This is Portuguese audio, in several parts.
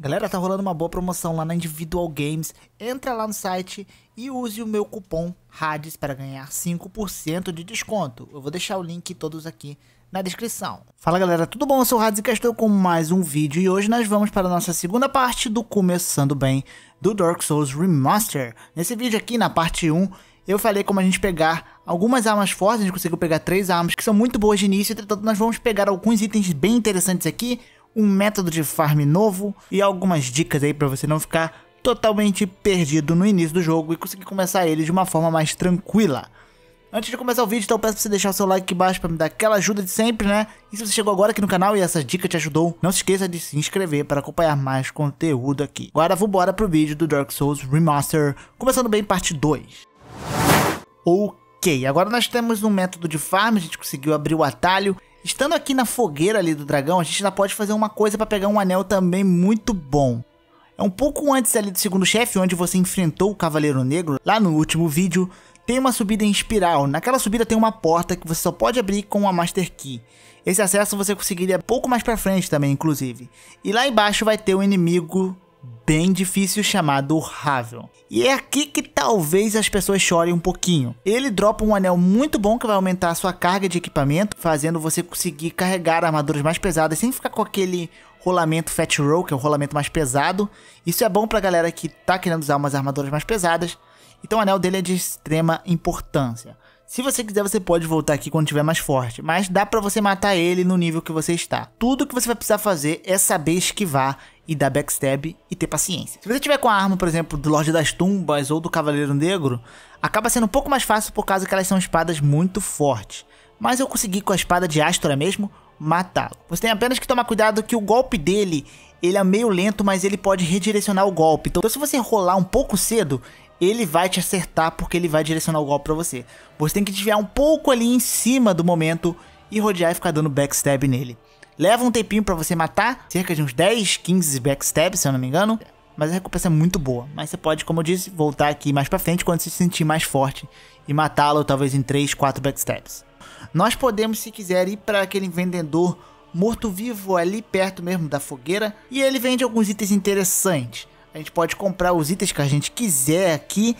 Galera, tá rolando uma boa promoção lá na Individual Games. Entra lá no site e use o meu cupom RADES para ganhar 5% de desconto. Eu vou deixar o link todos aqui na descrição. Fala galera, tudo bom? Eu sou o Radz e cá estou com mais um vídeo e hoje nós vamos para a nossa segunda parte do Começando Bem do Dark Souls Remaster. Nesse vídeo aqui, na parte 1, eu falei como a gente pegar algumas armas fortes, a gente conseguiu pegar três armas que são muito boas de início, entretanto nós vamos pegar alguns itens bem interessantes aqui um método de farm novo e algumas dicas aí para você não ficar totalmente perdido no início do jogo e conseguir começar ele de uma forma mais tranquila. Antes de começar o vídeo, então peço pra você deixar o seu like aqui embaixo pra me dar aquela ajuda de sempre, né? E se você chegou agora aqui no canal e essa dica te ajudou, não se esqueça de se inscrever para acompanhar mais conteúdo aqui. Agora vou bora pro vídeo do Dark Souls Remaster, começando bem parte 2. Ok, agora nós temos um método de farm, a gente conseguiu abrir o atalho Estando aqui na fogueira ali do dragão, a gente ainda pode fazer uma coisa para pegar um anel também muito bom. É um pouco antes ali do segundo chefe, onde você enfrentou o Cavaleiro Negro, lá no último vídeo, tem uma subida em espiral. Naquela subida tem uma porta que você só pode abrir com a Master Key. Esse acesso você conseguiria pouco mais pra frente também, inclusive. E lá embaixo vai ter o um inimigo bem difícil chamado Ravel. E é aqui que talvez as pessoas chorem um pouquinho. Ele dropa um anel muito bom que vai aumentar a sua carga de equipamento, fazendo você conseguir carregar armaduras mais pesadas sem ficar com aquele rolamento Fat Roll, que é o rolamento mais pesado. Isso é bom pra galera que tá querendo usar umas armaduras mais pesadas. Então o anel dele é de extrema importância. Se você quiser, você pode voltar aqui quando tiver mais forte, mas dá para você matar ele no nível que você está. Tudo que você vai precisar fazer é saber esquivar e dar backstab e ter paciência. Se você tiver com a arma, por exemplo, do Lorde das Tumbas ou do Cavaleiro Negro, acaba sendo um pouco mais fácil por causa que elas são espadas muito fortes. Mas eu consegui com a espada de Astora mesmo matá-lo. Você tem apenas que tomar cuidado que o golpe dele, ele é meio lento, mas ele pode redirecionar o golpe. Então se você rolar um pouco cedo, ele vai te acertar porque ele vai direcionar o golpe para você. Você tem que desviar um pouco ali em cima do momento e rodear e ficar dando backstab nele. Leva um tempinho para você matar, cerca de uns 10, 15 backstabs, se eu não me engano. Mas a recompensa é muito boa. Mas você pode, como eu disse, voltar aqui mais para frente quando se sentir mais forte e matá-lo talvez em 3, 4 backstabs. Nós podemos, se quiser, ir para aquele vendedor morto-vivo ali perto mesmo da fogueira e ele vende alguns itens interessantes. A gente pode comprar os itens que a gente quiser aqui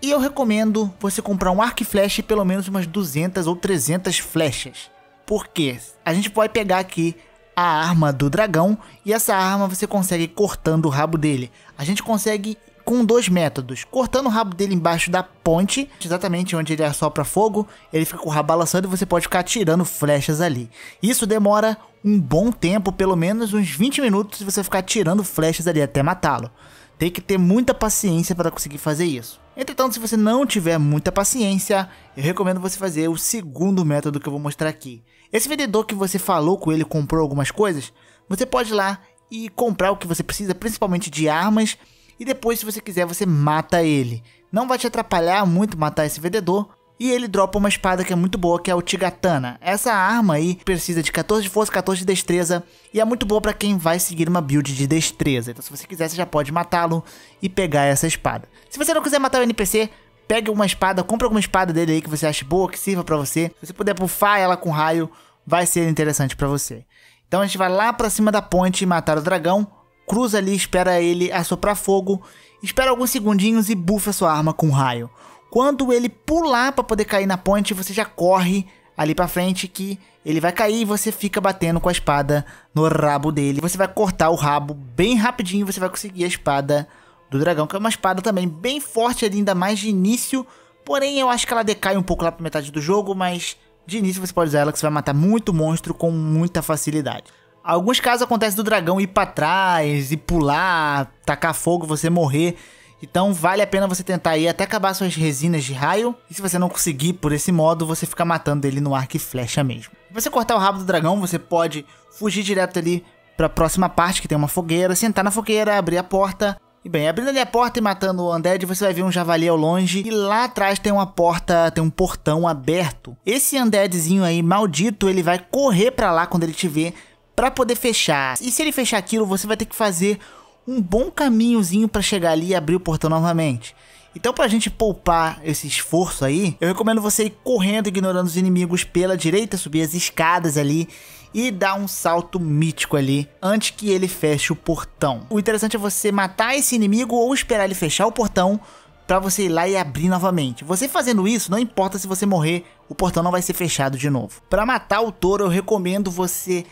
e eu recomendo você comprar um arco e flecha e pelo menos umas 200 ou 300 flechas. Porque a gente pode pegar aqui a arma do dragão e essa arma você consegue cortando o rabo dele. A gente consegue com dois métodos, cortando o rabo dele embaixo da ponte, exatamente onde ele assopra fogo, ele fica com o rabo balançando e você pode ficar tirando flechas ali. Isso demora um bom tempo, pelo menos uns 20 minutos, se você ficar tirando flechas ali até matá-lo. Tem que ter muita paciência para conseguir fazer isso. Entretanto, se você não tiver muita paciência, eu recomendo você fazer o segundo método que eu vou mostrar aqui. Esse vendedor que você falou com ele comprou algumas coisas, você pode ir lá e comprar o que você precisa, principalmente de armas, e depois, se você quiser, você mata ele. Não vai te atrapalhar muito matar esse vendedor, e ele dropa uma espada que é muito boa, que é o Tigatana. Essa arma aí precisa de 14 de força, 14 de destreza. E é muito boa para quem vai seguir uma build de destreza. Então se você quiser, você já pode matá-lo e pegar essa espada. Se você não quiser matar o NPC, pegue uma espada, compre alguma espada dele aí que você ache boa, que sirva para você. Se você puder bufar ela com raio, vai ser interessante para você. Então a gente vai lá pra cima da ponte e matar o dragão, cruza ali, espera ele assoprar fogo, espera alguns segundinhos e bufa sua arma com raio. Quando ele pular para poder cair na ponte, você já corre ali para frente que ele vai cair e você fica batendo com a espada no rabo dele. Você vai cortar o rabo bem rapidinho, você vai conseguir a espada do dragão, que é uma espada também bem forte ali, ainda mais de início. Porém, eu acho que ela decai um pouco lá para metade do jogo, mas de início você pode usar ela que você vai matar muito monstro com muita facilidade. Alguns casos acontece do dragão ir para trás e pular, tacar fogo, você morrer. Então vale a pena você tentar ir até acabar suas resinas de raio. E se você não conseguir por esse modo, você fica matando ele no arco e flecha mesmo. Se você cortar o rabo do dragão, você pode fugir direto ali para a próxima parte que tem uma fogueira, sentar na fogueira, abrir a porta. E bem, abrindo ali a porta e matando o Undead, você vai ver um javali ao longe. E lá atrás tem uma porta, tem um portão aberto. Esse Undeadzinho aí, maldito, ele vai correr para lá quando ele te ver para poder fechar. E se ele fechar aquilo, você vai ter que fazer um bom caminhozinho para chegar ali e abrir o portão novamente. Então, para a gente poupar esse esforço aí, eu recomendo você ir correndo, ignorando os inimigos pela direita, subir as escadas ali e dar um salto mítico ali antes que ele feche o portão. O interessante é você matar esse inimigo ou esperar ele fechar o portão para você ir lá e abrir novamente. Você fazendo isso, não importa se você morrer, o portão não vai ser fechado de novo. Para matar o touro, eu recomendo você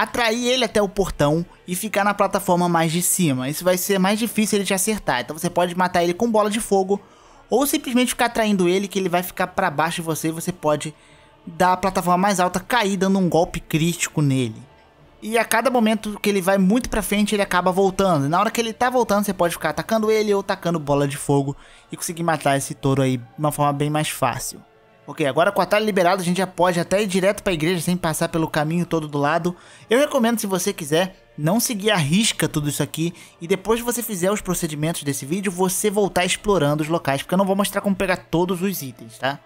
atrair ele até o portão e ficar na plataforma mais de cima. Isso vai ser mais difícil ele te acertar, então você pode matar ele com bola de fogo ou simplesmente ficar atraindo ele que ele vai ficar para baixo de você e você pode dar a plataforma mais alta, cair dando um golpe crítico nele. E a cada momento que ele vai muito pra frente, ele acaba voltando. E na hora que ele tá voltando, você pode ficar atacando ele ou atacando bola de fogo e conseguir matar esse touro aí de uma forma bem mais fácil. Ok, agora com o atalho liberado, a gente já pode até ir direto para a igreja sem passar pelo caminho todo do lado. Eu recomendo, se você quiser, não seguir à risca tudo isso aqui e depois que você fizer os procedimentos desse vídeo, você voltar explorando os locais, porque eu não vou mostrar como pegar todos os itens, tá?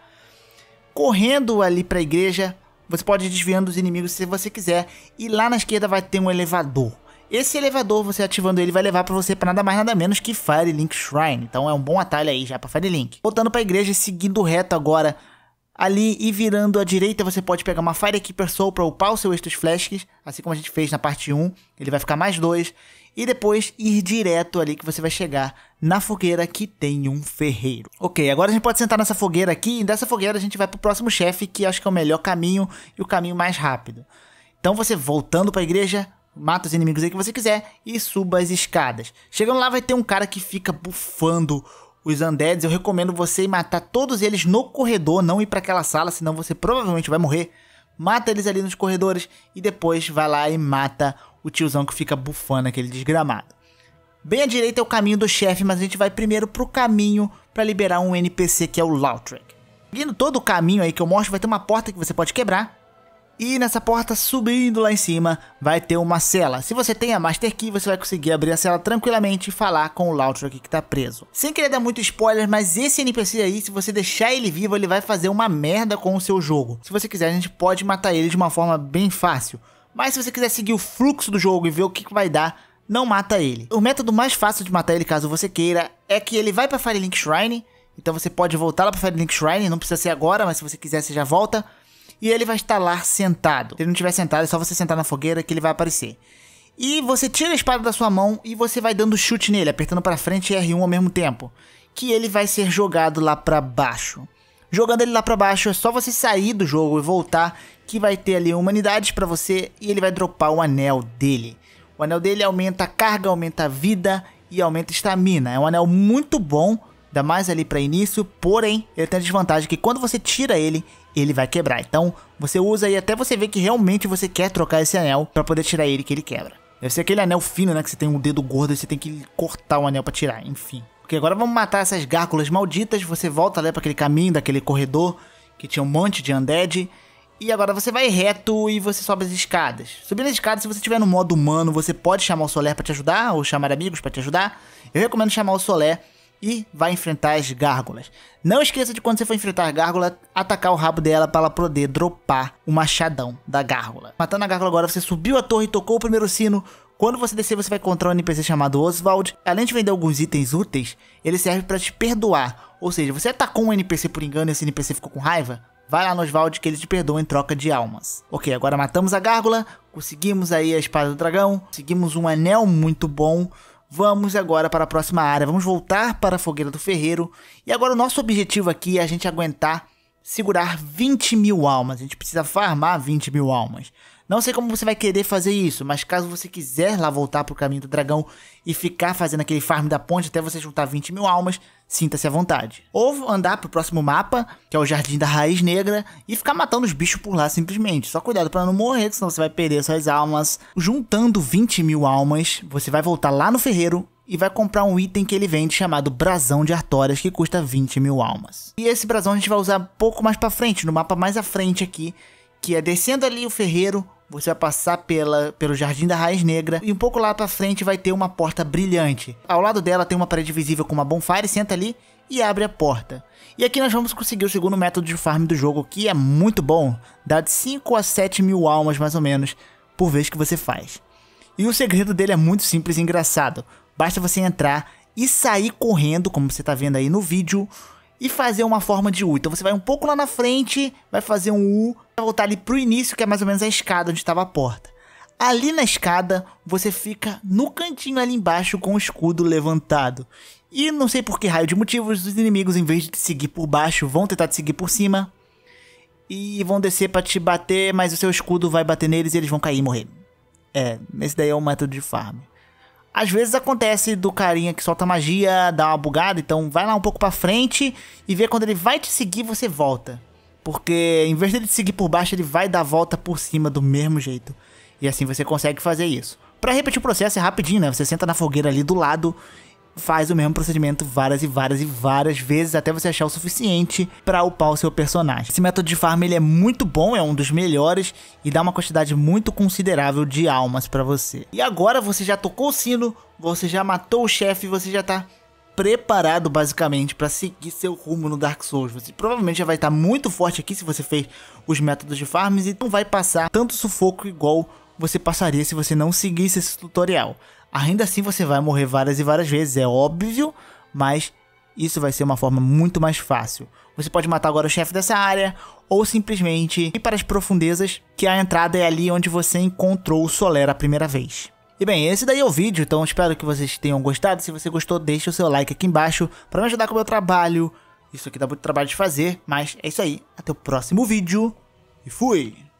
Correndo ali para a igreja, você pode ir desviando os inimigos se você quiser e lá na esquerda vai ter um elevador. Esse elevador, você ativando ele, vai levar para você para nada mais nada menos que Firelink Shrine. Então é um bom atalho aí já para Firelink. Voltando para a igreja, seguindo reto agora, ali e virando à direita você pode pegar uma Firekeeper Soul para upar o seu Estus Flasks, assim como a gente fez na parte 1, ele vai ficar mais 2, e depois ir direto ali que você vai chegar na fogueira que tem um ferreiro. Ok, agora a gente pode sentar nessa fogueira aqui, e dessa fogueira a gente vai pro próximo chefe, que acho que é o melhor caminho e o caminho mais rápido. Então você voltando para a igreja, mata os inimigos aí que você quiser e suba as escadas. Chegando lá vai ter um cara que fica bufando os undeads, eu recomendo você matar todos eles no corredor, não ir para aquela sala, senão você provavelmente vai morrer. Mata eles ali nos corredores e depois vai lá e mata o tiozão que fica bufando aquele desgramado. Bem à direita é o caminho do chefe, mas a gente vai primeiro pro caminho para liberar um NPC que é o Lautrec. Seguindo todo o caminho aí que eu mostro, vai ter uma porta que você pode quebrar e nessa porta subindo lá em cima vai ter uma cela. Se você tem a Master Key, você vai conseguir abrir a cela tranquilamente e falar com o Lautro aqui que tá preso. Sem querer dar muito spoiler, mas esse NPC aí, se você deixar ele vivo, ele vai fazer uma merda com o seu jogo. Se você quiser, a gente pode matar ele de uma forma bem fácil. Mas se você quiser seguir o fluxo do jogo e ver o que, que vai dar, não mata ele. O método mais fácil de matar ele, caso você queira, é que ele vai pra Firelink Shrine. Então você pode voltar lá pra Firelink Shrine, não precisa ser agora, mas se você quiser, você já volta e ele vai estar lá sentado. Se ele não estiver sentado, é só você sentar na fogueira que ele vai aparecer. E você tira a espada da sua mão e você vai dando chute nele, apertando para frente e R1 ao mesmo tempo, que ele vai ser jogado lá para baixo. Jogando ele lá para baixo, é só você sair do jogo e voltar que vai ter ali humanidade para você e ele vai dropar o anel dele. O anel dele aumenta a carga, aumenta a vida e aumenta a estamina. É um anel muito bom Ainda mais ali para início, porém, ele tem a desvantagem que quando você tira ele, ele vai quebrar. Então, você usa aí até você ver que realmente você quer trocar esse anel para poder tirar ele que ele quebra. Deve ser aquele anel fino, né, que você tem um dedo gordo e você tem que cortar o anel para tirar, enfim. Ok, agora vamos matar essas gárgulas malditas, você volta ali para aquele caminho daquele corredor que tinha um monte de undead. E agora você vai reto e você sobe as escadas. Subindo as escadas, se você estiver no modo humano, você pode chamar o Soler para te ajudar, ou chamar amigos para te ajudar. Eu recomendo chamar o Soler, e vai enfrentar as gárgulas. Não esqueça de quando você for enfrentar a gárgula, atacar o rabo dela para ela poder dropar o machadão da gárgula. Matando a gárgula agora, você subiu a torre e tocou o primeiro sino. Quando você descer, você vai encontrar um NPC chamado Oswald. Além de vender alguns itens úteis, ele serve para te perdoar. Ou seja, você atacou tá um NPC por engano e esse NPC ficou com raiva, Vai lá no Oswald que ele te perdoa em troca de almas. Ok, agora matamos a gárgula, conseguimos aí a espada do dragão, conseguimos um anel muito bom. Vamos agora para a próxima área. Vamos voltar para a fogueira do ferreiro. E agora o nosso objetivo aqui é a gente aguentar segurar 20 mil almas. A gente precisa farmar 20 mil almas. Não sei como você vai querer fazer isso, mas caso você quiser lá voltar pro caminho do dragão e ficar fazendo aquele farm da ponte até você juntar 20 mil almas, sinta-se à vontade. Ou andar pro próximo mapa, que é o Jardim da Raiz Negra, e ficar matando os bichos por lá simplesmente. Só cuidado para não morrer, senão você vai perder suas almas. Juntando 20 mil almas, você vai voltar lá no ferreiro e vai comprar um item que ele vende chamado Brasão de Artórias, que custa 20 mil almas. E esse brasão a gente vai usar um pouco mais pra frente, no mapa mais à frente aqui, que é descendo ali o ferreiro, você vai passar pela, pelo Jardim da Raiz Negra e um pouco lá pra frente vai ter uma porta brilhante. Ao lado dela tem uma parede visível com uma bonfire, senta ali e abre a porta. E aqui nós vamos conseguir o segundo método de farm do jogo, que é muito bom, dá de 5 a 7 mil almas mais ou menos por vez que você faz. E o segredo dele é muito simples e engraçado. Basta você entrar e sair correndo, como você está vendo aí no vídeo, e fazer uma forma de U. Então você vai um pouco lá na frente, vai fazer um U, vai voltar ali pro início, que é mais ou menos a escada onde estava a porta. Ali na escada, você fica no cantinho ali embaixo com o escudo levantado. E não sei por que raio de motivos, os inimigos, em vez de te seguir por baixo, vão tentar te seguir por cima. E vão descer para te bater, mas o seu escudo vai bater neles e eles vão cair e morrer. É, esse daí é o método de farm. Às vezes acontece do carinha que solta magia, dá uma bugada, então vai lá um pouco para frente e vê quando ele vai te seguir, você volta. Porque em vez dele te seguir por baixo, ele vai dar a volta por cima do mesmo jeito. E assim você consegue fazer isso. Para repetir o processo é rapidinho, né? Você senta na fogueira ali do lado faz o mesmo procedimento várias e várias e várias vezes até você achar o suficiente para upar o seu personagem. Esse método de farm ele é muito bom, é um dos melhores e dá uma quantidade muito considerável de almas para você. E agora você já tocou o sino, você já matou o chefe, você já tá preparado basicamente para seguir seu rumo no Dark Souls. Você provavelmente já vai estar tá muito forte aqui se você fez os métodos de farms e não vai passar tanto sufoco igual você passaria se você não seguisse esse tutorial ainda assim você vai morrer várias e várias vezes, é óbvio, mas isso vai ser uma forma muito mais fácil. Você pode matar agora o chefe dessa área, ou simplesmente ir para as profundezas, que a entrada é ali onde você encontrou o Solera a primeira vez. E bem, esse daí é o vídeo, então espero que vocês tenham gostado. Se você gostou, deixa o seu like aqui embaixo para me ajudar com o meu trabalho. Isso aqui dá muito trabalho de fazer, mas é isso aí. Até o próximo vídeo e fui!